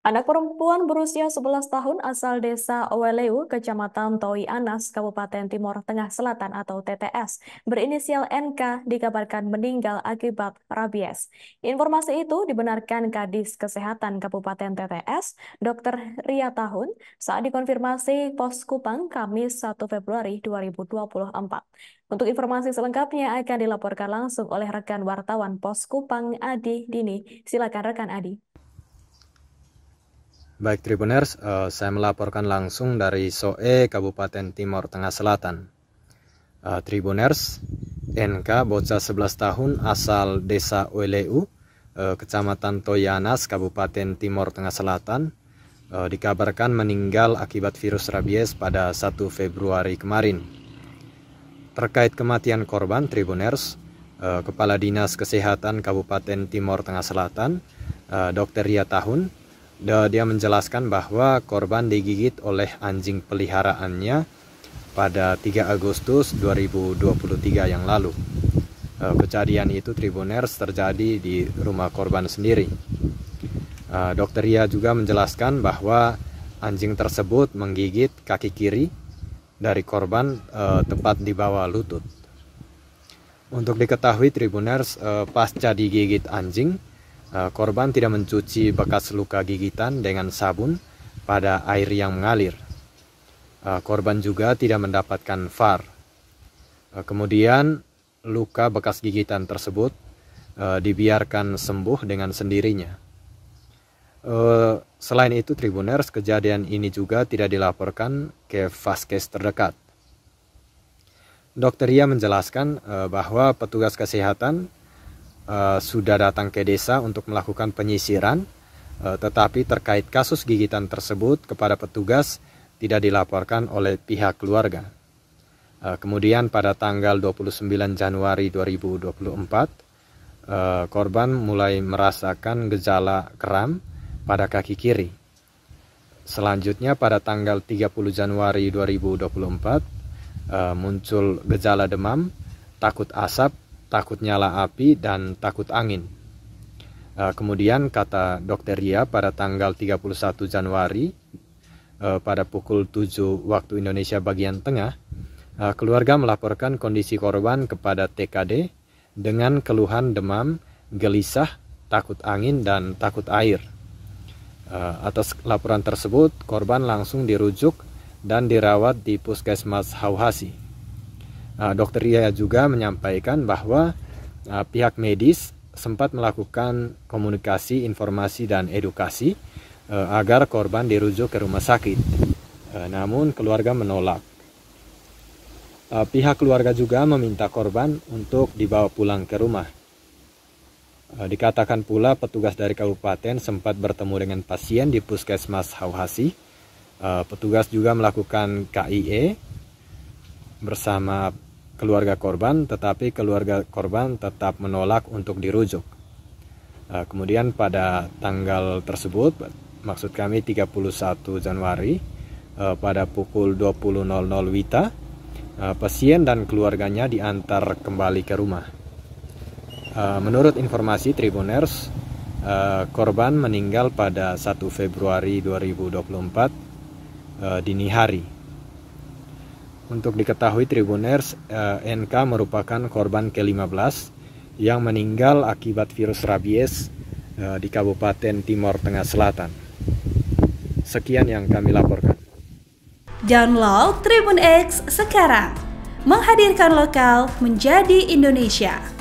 Anak perempuan berusia 11 tahun asal desa Oweleu, kecamatan Toi Anas, Kabupaten Timur Tengah Selatan atau TTS, berinisial NK dikabarkan meninggal akibat rabies. Informasi itu dibenarkan Kadis Kesehatan Kabupaten TTS, Dr. Ria Tahun, saat dikonfirmasi pos Kupang Kamis 1 Februari 2024. Untuk informasi selengkapnya akan dilaporkan langsung oleh rekan wartawan pos Kupang Adi Dini. Silakan rekan Adi. Baik Tribuners, uh, saya melaporkan langsung dari Soe, Kabupaten Timur Tengah Selatan. Uh, Tribuners, NK bocah 11 tahun asal Desa Oleu, uh, Kecamatan Toyanas, Kabupaten Timur Tengah Selatan, uh, dikabarkan meninggal akibat virus rabies pada 1 Februari kemarin. Terkait kematian korban, Tribuners, uh, Kepala Dinas Kesehatan Kabupaten Timur Tengah Selatan, uh, Dr. Ria Tahun, dia menjelaskan bahwa korban digigit oleh anjing peliharaannya pada 3 Agustus 2023 yang lalu. E, Kejadian itu Tribuners terjadi di rumah korban sendiri. E, dokter Ria juga menjelaskan bahwa anjing tersebut menggigit kaki kiri dari korban e, tepat di bawah lutut. Untuk diketahui Tribuners pasca digigit anjing, Eh, korban tidak mencuci bekas luka gigitan dengan sabun pada air yang mengalir. Eh, korban juga tidak mendapatkan VAR. Eh, kemudian luka bekas gigitan tersebut dibiarkan sembuh dengan sendirinya. Selain itu, Tribuners kejadian ini juga tidak dilaporkan ke vaskes terdekat. Dokter Ria menjelaskan bahwa petugas kesehatan Eh, sudah datang ke desa untuk melakukan penyisiran, uh, tetapi terkait kasus gigitan tersebut kepada petugas tidak dilaporkan oleh pihak keluarga. Uh, kemudian pada tanggal 29 Januari 2024, uh, korban mulai merasakan gejala kram pada kaki kiri. Selanjutnya pada tanggal 30 Januari 2024 uh, muncul gejala demam, takut asap, takut nyala api, dan takut angin. Eh, kemudian kata dokter Ria pada tanggal 31 Januari eh, pada pukul 7 waktu Indonesia bagian tengah, eh, keluarga melaporkan kondisi korban kepada TKD dengan keluhan demam, gelisah, takut angin, dan takut air. atas laporan tersebut, korban langsung dirujuk dan dirawat di Puskesmas Hauhasi. Eh, dokter Ria juga menyampaikan bahwa eh, pihak medis sempat melakukan komunikasi, informasi, dan edukasi eh, agar korban dirujuk ke rumah sakit. namun keluarga menolak. pihak keluarga juga meminta korban untuk dibawa pulang ke rumah. dikatakan pula petugas dari kabupaten sempat bertemu dengan pasien di puskesmas Hauhasi. petugas juga melakukan KIE bersama keluarga korban, tetapi keluarga korban tetap menolak untuk dirujuk. Eh, kemudian pada tanggal tersebut, maksud kami 31 Januari, eh, pada pukul 20.00 Wita, eh, pasien dan keluarganya diantar kembali ke rumah. Menurut informasi Tribuners, korban meninggal pada 1 Februari 2024 dini hari untuk diketahui Tribuners, eh, NK merupakan korban ke-15 yang meninggal akibat virus rabies eh, di Kabupaten Timur Tengah Selatan. Sekian yang kami laporkan. Download Tribun X sekarang. Menghadirkan lokal menjadi Indonesia.